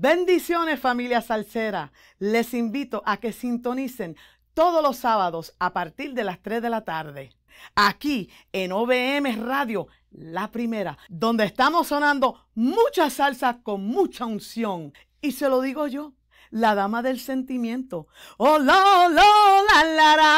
Bendiciones familia salsera. Les invito a que sintonicen todos los sábados a partir de las 3 de la tarde. Aquí en OBM Radio, la primera, donde estamos sonando mucha salsa con mucha unción. Y se lo digo yo, la dama del sentimiento. ¡Oh, la, oh,